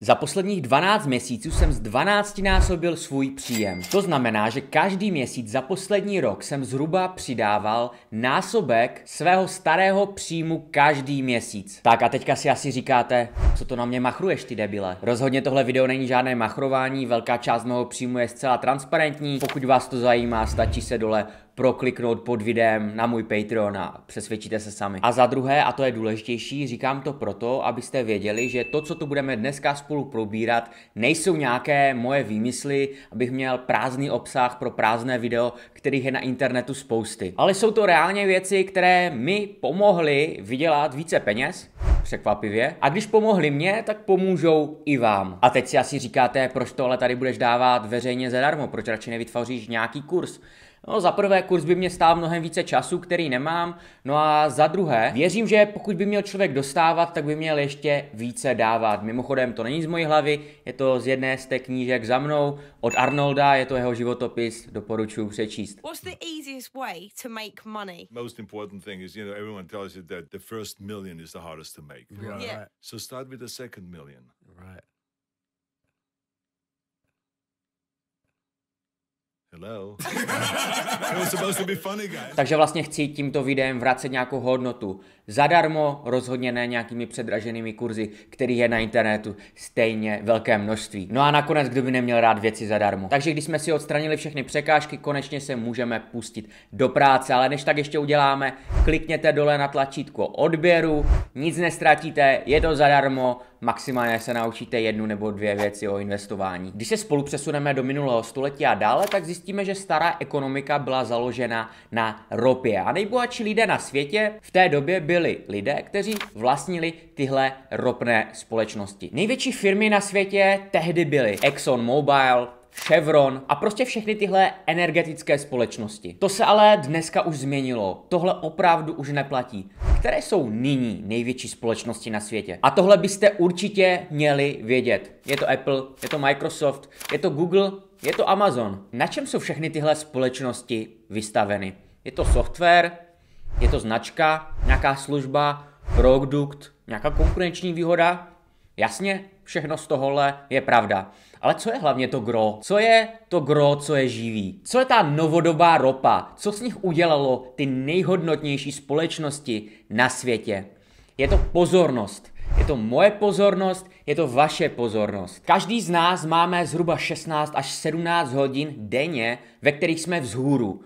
Za posledních 12 měsíců jsem z 12 násobil svůj příjem. To znamená, že každý měsíc za poslední rok jsem zhruba přidával násobek svého starého příjmu každý měsíc. Tak a teďka si asi říkáte, co to na mě machruješ ty debile. Rozhodně tohle video není žádné machrování, velká část mého příjmu je zcela transparentní. Pokud vás to zajímá, stačí se dole prokliknout pod videem na můj Patreon a přesvědčíte se sami. A za druhé, a to je důležitější, říkám to proto, abyste věděli, že to, co tu budeme dneska spolu probírat, nejsou nějaké moje výmysly, abych měl prázdný obsah pro prázdné video, kterých je na internetu spousty. Ale jsou to reálně věci, které mi pomohly vydělat více peněz, překvapivě. A když pomohli mě, tak pomůžou i vám. A teď si asi říkáte, proč tohle tady budeš dávat veřejně zadarmo, proč radši nevytvoříš nějaký kurz. No, za prvé, kurz by mě stál mnohem více času, který nemám. No a za druhé, věřím, že pokud by měl člověk dostávat, tak by měl ještě více dávat. Mimochodem, to není z mojí hlavy, je to z jedné z těch knížek za mnou od Arnolda, je to jeho životopis, doporučuji přečíst. What's the easiest way to make money? Most important thing is, you know, everyone tells you that the first million is the hardest to make. Right. Yeah. So start with the second million. Right. Takže vlastně chci tímto videem vracet nějakou hodnotu. Zadarmo, rozhodně ne nějakými předraženými kurzy, který je na internetu stejně velké množství. No a nakonec, kdo by neměl rád věci zadarmo. Takže když jsme si odstranili všechny překážky, konečně se můžeme pustit do práce, ale než tak ještě uděláme, klikněte dole na tlačítko odběru, nic nestratíte, je to zadarmo, maximálně se naučíte jednu nebo dvě věci o investování. Když se spolu přesuneme do minulého století a dále, tak zjistíme, že stará ekonomika byla založena na ropě a nejbohatší lidé na světě v té době byli byli lidé, kteří vlastnili tyhle ropné společnosti. Největší firmy na světě tehdy byly Exxon Mobil, Chevron a prostě všechny tyhle energetické společnosti. To se ale dneska už změnilo. Tohle opravdu už neplatí. Které jsou nyní největší společnosti na světě? A tohle byste určitě měli vědět. Je to Apple, je to Microsoft, je to Google, je to Amazon. Na čem jsou všechny tyhle společnosti vystaveny? Je to software, je to značka, nějaká služba, produkt, nějaká konkurenční výhoda? Jasně, všechno z tohohle je pravda. Ale co je hlavně to gro? Co je to gro, co je živý? Co je ta novodobá ropa? Co z nich udělalo ty nejhodnotnější společnosti na světě? Je to pozornost. Je to moje pozornost, je to vaše pozornost. Každý z nás máme zhruba 16 až 17 hodin denně, ve kterých jsme vzhůru.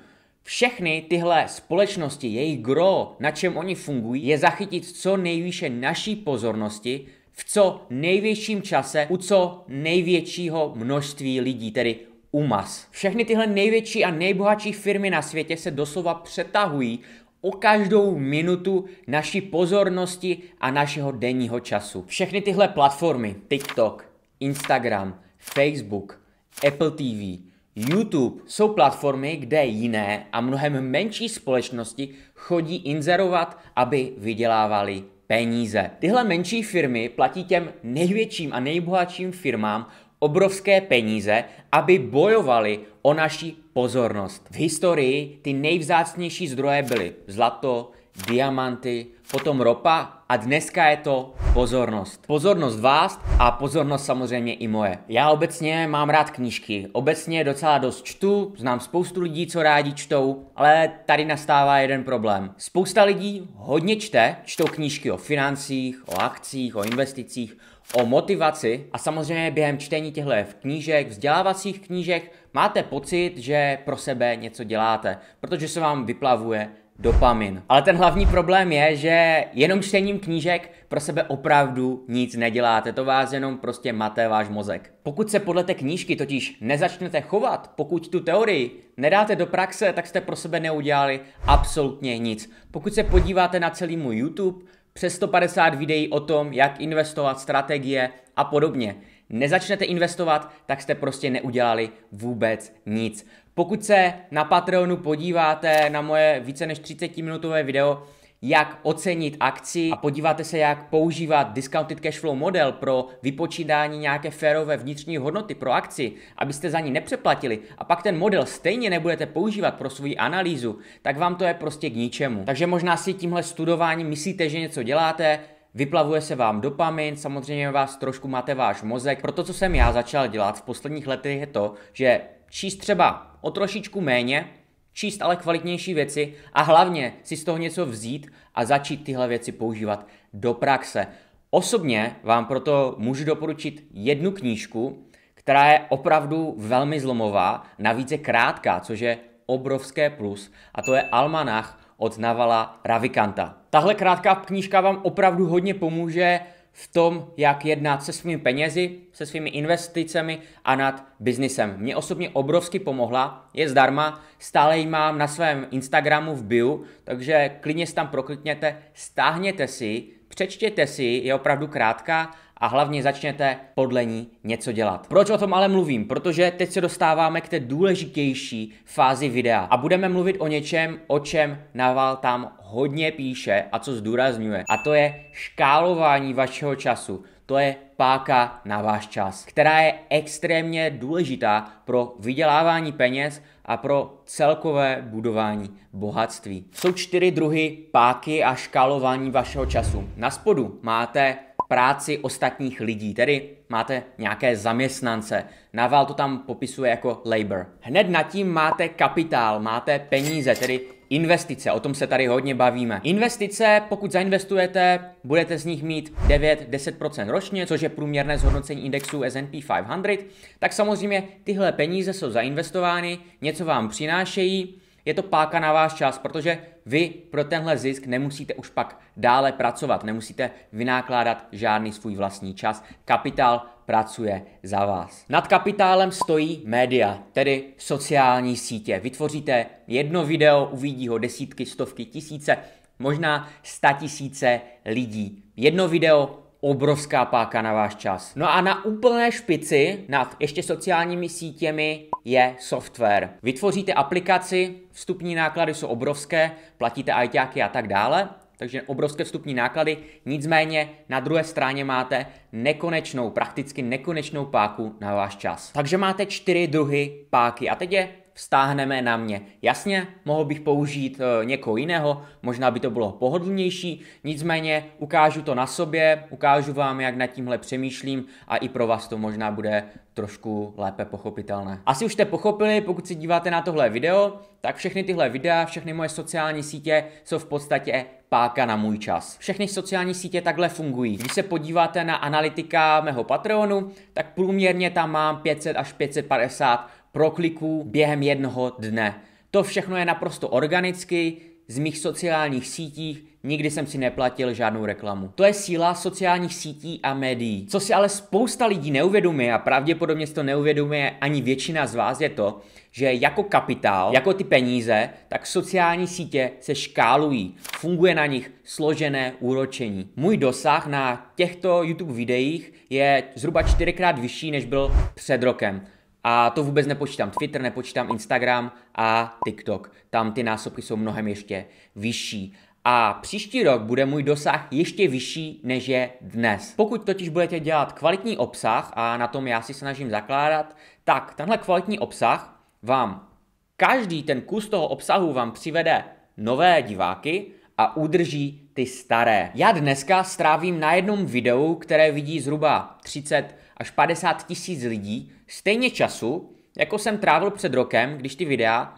Všechny tyhle společnosti, jejich gro, na čem oni fungují, je zachytit co nejvýše naší pozornosti v co největším čase u co největšího množství lidí, tedy UMAS. Všechny tyhle největší a nejbohatší firmy na světě se doslova přetahují o každou minutu naší pozornosti a našeho denního času. Všechny tyhle platformy, TikTok, Instagram, Facebook, Apple TV, YouTube jsou platformy, kde jiné a mnohem menší společnosti chodí inzerovat, aby vydělávali peníze. Tyhle menší firmy platí těm největším a nejbohatším firmám obrovské peníze, aby bojovali o naši pozornost. V historii ty nejvzácnější zdroje byly zlato, diamanty, potom ropa a dneska je to pozornost. Pozornost vás a pozornost samozřejmě i moje. Já obecně mám rád knížky, obecně docela dost čtu, znám spoustu lidí, co rádi čtou, ale tady nastává jeden problém. Spousta lidí hodně čte, čtou knížky o financích, o akcích, o investicích, o motivaci a samozřejmě během čtení těchto knížek, vzdělávacích knížek, máte pocit, že pro sebe něco děláte, protože se vám vyplavuje dopamin. Ale ten hlavní problém je, že jenom čtením knížek pro sebe opravdu nic neděláte, to vás jenom prostě maté váš mozek. Pokud se podle té knížky totiž nezačnete chovat, pokud tu teorii nedáte do praxe, tak jste pro sebe neudělali absolutně nic. Pokud se podíváte na celý můj YouTube, přes 150 videí o tom, jak investovat, strategie a podobně nezačnete investovat, tak jste prostě neudělali vůbec nic. Pokud se na Patreonu podíváte na moje více než 30 minutové video, jak ocenit akci a podíváte se, jak používat discounted flow model pro vypočítání nějaké férové vnitřní hodnoty pro akci, abyste za ní nepřeplatili a pak ten model stejně nebudete používat pro svoji analýzu, tak vám to je prostě k ničemu. Takže možná si tímhle studováním myslíte, že něco děláte, Vyplavuje se vám dopamin, samozřejmě vás trošku máte váš mozek. Proto, co jsem já začal dělat v posledních letech, je to, že číst třeba o trošičku méně, číst ale kvalitnější věci a hlavně si z toho něco vzít a začít tyhle věci používat do praxe. Osobně vám proto můžu doporučit jednu knížku, která je opravdu velmi zlomová, navíc je krátká, což je obrovské plus, a to je Almanach od Navala Ravikanta. Tahle krátká knížka vám opravdu hodně pomůže v tom, jak jednat se svými penězi, se svými investicemi a nad biznisem. Mě osobně obrovsky pomohla, je zdarma, stále ji mám na svém Instagramu v bio, takže klidně se tam proklikněte, stáhněte si, přečtěte si, je opravdu krátká a hlavně začněte podle ní něco dělat. Proč o tom ale mluvím? Protože teď se dostáváme k té důležitější fázi videa a budeme mluvit o něčem, o čem Naval tam hodně píše a co zdůrazňuje. A to je škálování vašeho času. To je páka na váš čas, která je extrémně důležitá pro vydělávání peněz a pro celkové budování bohatství. Jsou čtyři druhy páky a škálování vašeho času. Na spodu máte práci ostatních lidí, tedy máte nějaké zaměstnance. Naval to tam popisuje jako labor. Hned nad tím máte kapitál, máte peníze, tedy Investice, o tom se tady hodně bavíme. Investice, pokud zainvestujete, budete z nich mít 9-10% ročně, což je průměrné zhodnocení indexu S&P 500, tak samozřejmě tyhle peníze jsou zainvestovány, něco vám přinášejí, je to páka na váš čas, protože vy pro tenhle zisk nemusíte už pak dále pracovat, nemusíte vynákládat žádný svůj vlastní čas. Kapitál pracuje za vás. Nad kapitálem stojí média, tedy sociální sítě. Vytvoříte jedno video, uvidí ho desítky, stovky, tisíce, možná sta tisíce lidí. Jedno video obrovská páka na váš čas. No a na úplné špici nad ještě sociálními sítěmi je software. Vytvoříte aplikaci, vstupní náklady jsou obrovské, platíte ITáky a tak dále, takže obrovské vstupní náklady, nicméně na druhé straně máte nekonečnou, prakticky nekonečnou páku na váš čas. Takže máte čtyři druhy páky a teď je vztáhneme na mě. Jasně, mohl bych použít eh, někoho jiného, možná by to bylo pohodlnější, nicméně ukážu to na sobě, ukážu vám, jak nad tímhle přemýšlím a i pro vás to možná bude trošku lépe pochopitelné. Asi už jste pochopili, pokud si díváte na tohle video, tak všechny tyhle videa, všechny moje sociální sítě jsou v podstatě páka na můj čas. Všechny sociální sítě takhle fungují. Když se podíváte na analytika mého Patreonu, tak průměrně tam mám 500 až 550 prokliků během jednoho dne. To všechno je naprosto organicky, z mých sociálních sítí nikdy jsem si neplatil žádnou reklamu. To je síla sociálních sítí a médií. Co si ale spousta lidí neuvědomuje a pravděpodobně si to neuvědomuje ani většina z vás je to, že jako kapitál, jako ty peníze, tak sociální sítě se škálují. Funguje na nich složené úročení. Můj dosah na těchto YouTube videích je zhruba čtyřikrát vyšší, než byl před rokem. A to vůbec nepočítám Twitter, nepočítám Instagram a TikTok. Tam ty násobky jsou mnohem ještě vyšší. A příští rok bude můj dosah ještě vyšší, než je dnes. Pokud totiž budete dělat kvalitní obsah, a na tom já si snažím zakládat, tak tenhle kvalitní obsah vám, každý ten kus toho obsahu vám přivede nové diváky a udrží ty staré. Já dneska strávím na jednom videu, které vidí zhruba 30 až 50 tisíc lidí, stejně času, jako jsem trávil před rokem, když ty videa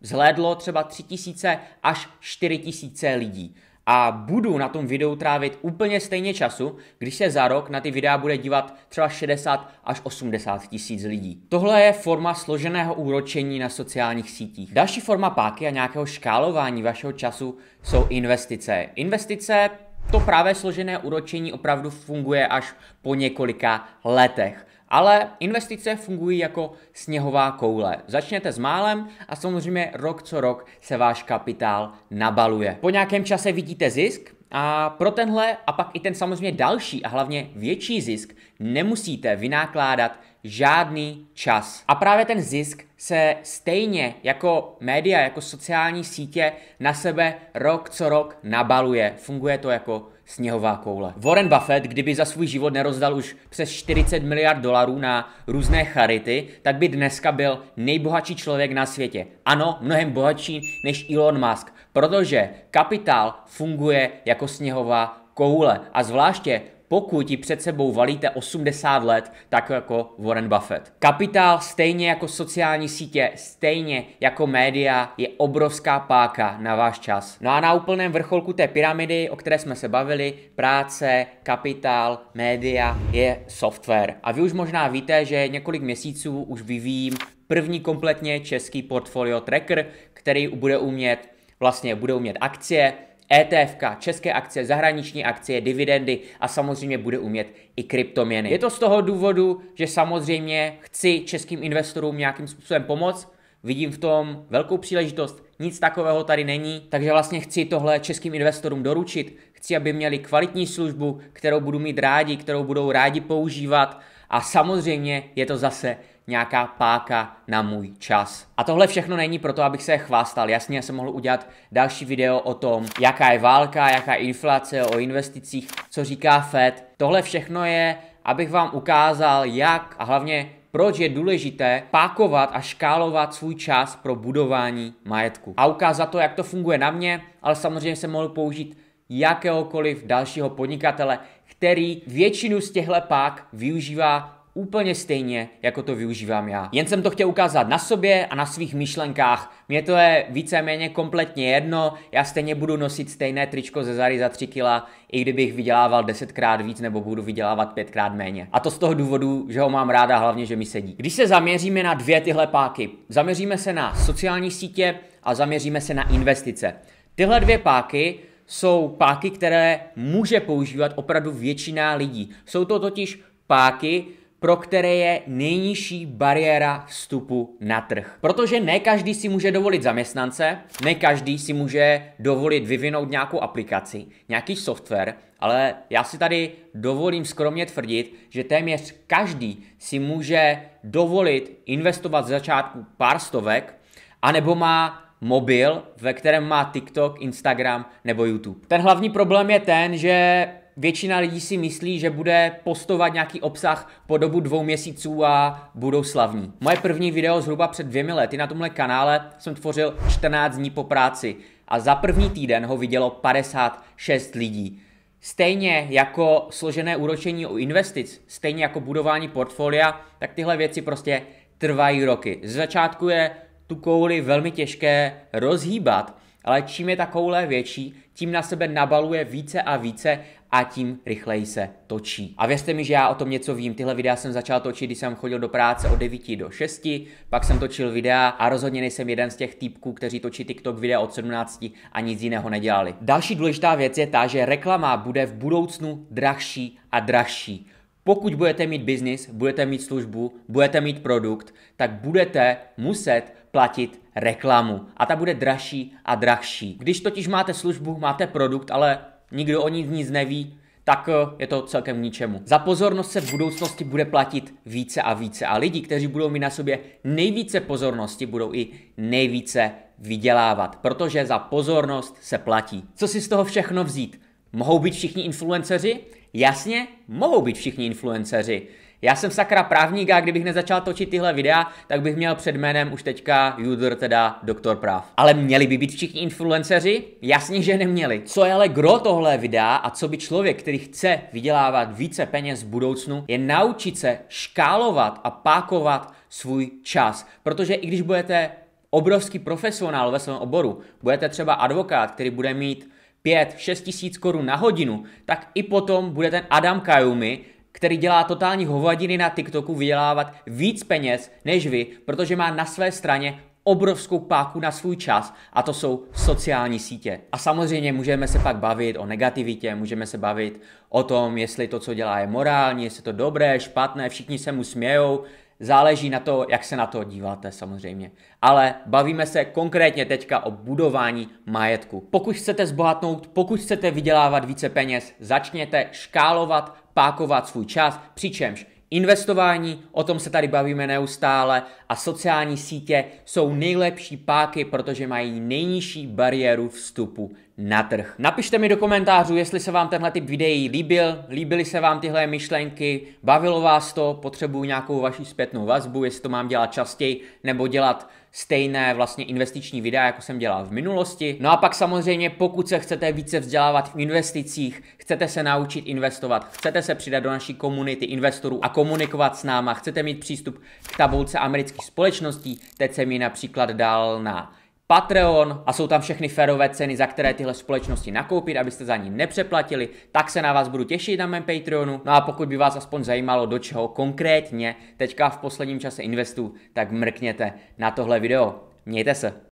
zhlédlo třeba 3000 až 4000 lidí. A budu na tom videu trávit úplně stejně času, když se za rok na ty videa bude dívat třeba 60 až 80 tisíc lidí. Tohle je forma složeného úročení na sociálních sítích. Další forma páky a nějakého škálování vašeho času jsou investice. Investice to právě složené úročení opravdu funguje až po několika letech. Ale investice fungují jako sněhová koule. Začněte s málem a samozřejmě rok co rok se váš kapitál nabaluje. Po nějakém čase vidíte zisk, a pro tenhle a pak i ten samozřejmě další a hlavně větší zisk nemusíte vynákládat žádný čas. A právě ten zisk se stejně jako média, jako sociální sítě na sebe rok co rok nabaluje. Funguje to jako sněhová koule. Warren Buffett, kdyby za svůj život nerozdal už přes 40 miliard dolarů na různé charity, tak by dneska byl nejbohatší člověk na světě. Ano, mnohem bohatší než Elon Musk, protože kapitál funguje jako sněhová koule. A zvláště pokud ji před sebou valíte 80 let, tak jako Warren Buffett. Kapitál stejně jako sociální sítě, stejně jako média je obrovská páka na váš čas. No a na úplném vrcholku té pyramidy, o které jsme se bavili, práce, kapitál, média je software. A vy už možná víte, že několik měsíců už vyvíjím první kompletně český portfolio tracker, který bude umět vlastně bude umět akcie, ETF, české akcie, zahraniční akcie, dividendy a samozřejmě bude umět i kryptoměny. Je to z toho důvodu, že samozřejmě chci českým investorům nějakým způsobem pomoct, vidím v tom velkou příležitost, nic takového tady není, takže vlastně chci tohle českým investorům doručit, chci, aby měli kvalitní službu, kterou budu mít rádi, kterou budou rádi používat a samozřejmě je to zase nějaká páka na můj čas. A tohle všechno není proto, abych se chvástal. Jasně, já jsem mohl udělat další video o tom, jaká je válka, jaká je inflace, o investicích, co říká Fed. Tohle všechno je, abych vám ukázal, jak a hlavně proč je důležité pákovat a škálovat svůj čas pro budování majetku. A ukázat to, jak to funguje na mě, ale samozřejmě jsem mohl použít jakéhokoliv dalšího podnikatele, který většinu z těchto pák využívá úplně stejně, jako to využívám já. Jen jsem to chtěl ukázat na sobě a na svých myšlenkách. Mně to je víceméně kompletně jedno, já stejně budu nosit stejné tričko ze Zary za 3 kila, i kdybych vydělával desetkrát víc nebo budu vydělávat pětkrát méně. A to z toho důvodu, že ho mám ráda, hlavně, že mi sedí. Když se zaměříme na dvě tyhle páky, zaměříme se na sociální sítě a zaměříme se na investice. Tyhle dvě páky jsou páky, které může používat opravdu většina lidí. Jsou to totiž páky, pro které je nejnižší bariéra vstupu na trh. Protože ne každý si může dovolit zaměstnance, ne každý si může dovolit vyvinout nějakou aplikaci, nějaký software, ale já si tady dovolím skromně tvrdit, že téměř každý si může dovolit investovat z začátku pár stovek, anebo má mobil, ve kterém má TikTok, Instagram nebo YouTube. Ten hlavní problém je ten, že většina lidí si myslí, že bude postovat nějaký obsah po dobu dvou měsíců a budou slavní. Moje první video zhruba před dvěmi lety na tomhle kanále jsem tvořil 14 dní po práci a za první týden ho vidělo 56 lidí. Stejně jako složené úročení u investic, stejně jako budování portfolia, tak tyhle věci prostě trvají roky. Z začátku je tu kouli velmi těžké rozhýbat, ale čím je ta koule větší, tím na sebe nabaluje více a více a tím rychleji se točí. A věřte mi, že já o tom něco vím. Tyhle videa jsem začal točit, když jsem chodil do práce od 9 do 6, pak jsem točil videa a rozhodně nejsem jeden z těch týpků, kteří točí TikTok videa od 17 a nic jiného nedělali. Další důležitá věc je ta, že reklama bude v budoucnu drahší a drahší. Pokud budete mít biznis, budete mít službu, budete mít produkt, tak budete muset platit reklamu. A ta bude dražší a drahší. Když totiž máte službu, máte produkt, ale nikdo o ní nic neví, tak eh, je to celkem k ničemu. Za pozornost se v budoucnosti bude platit více a více a lidi, kteří budou mít na sobě nejvíce pozornosti, budou i nejvíce vydělávat, protože za pozornost se platí. Co si z toho všechno vzít? Mohou být všichni influenceři? Jasně, mohou být všichni influenceři. Já jsem sakra právník a kdybych nezačal točit tyhle videa, tak bych měl před jménem už teďka Judr, teda doktor práv. Ale měli by být všichni influenceři? Jasně, že neměli. Co je ale gro tohle videa a co by člověk, který chce vydělávat více peněz v budoucnu, je naučit se škálovat a pákovat svůj čas. Protože i když budete obrovský profesionál ve svém oboru, budete třeba advokát, který bude mít 5-6 tisíc korun na hodinu, tak i potom bude ten Adam Kajumi, který dělá totální hovadiny na TikToku, vydělávat víc peněz než vy, protože má na své straně obrovskou páku na svůj čas a to jsou sociální sítě. A samozřejmě můžeme se pak bavit o negativitě, můžeme se bavit o tom, jestli to, co dělá, je morální, jestli to dobré, špatné, všichni se mu smějou, Záleží na to, jak se na to díváte samozřejmě. Ale bavíme se konkrétně teďka o budování majetku. Pokud chcete zbohatnout, pokud chcete vydělávat více peněz, začněte škálovat, pákovat svůj čas, přičemž Investování, o tom se tady bavíme neustále a sociální sítě jsou nejlepší páky, protože mají nejnižší bariéru vstupu na trh. Napište mi do komentářů, jestli se vám tenhle typ videí líbil, líbily se vám tyhle myšlenky, bavilo vás to, potřebuju nějakou vaši zpětnou vazbu, jestli to mám dělat častěji nebo dělat stejné vlastně investiční videa, jako jsem dělal v minulosti. No a pak samozřejmě, pokud se chcete více vzdělávat v investicích, chcete se naučit investovat, chcete se přidat do naší komunity investorů a komunikovat s náma, chcete mít přístup k tabulce amerických společností, teď jsem ji například dal na Patreon a jsou tam všechny férové ceny, za které tyhle společnosti nakoupit, abyste za ní nepřeplatili, tak se na vás budu těšit na mém Patreonu. No a pokud by vás aspoň zajímalo, do čeho konkrétně teďka v posledním čase investu, tak mrkněte na tohle video. Mějte se.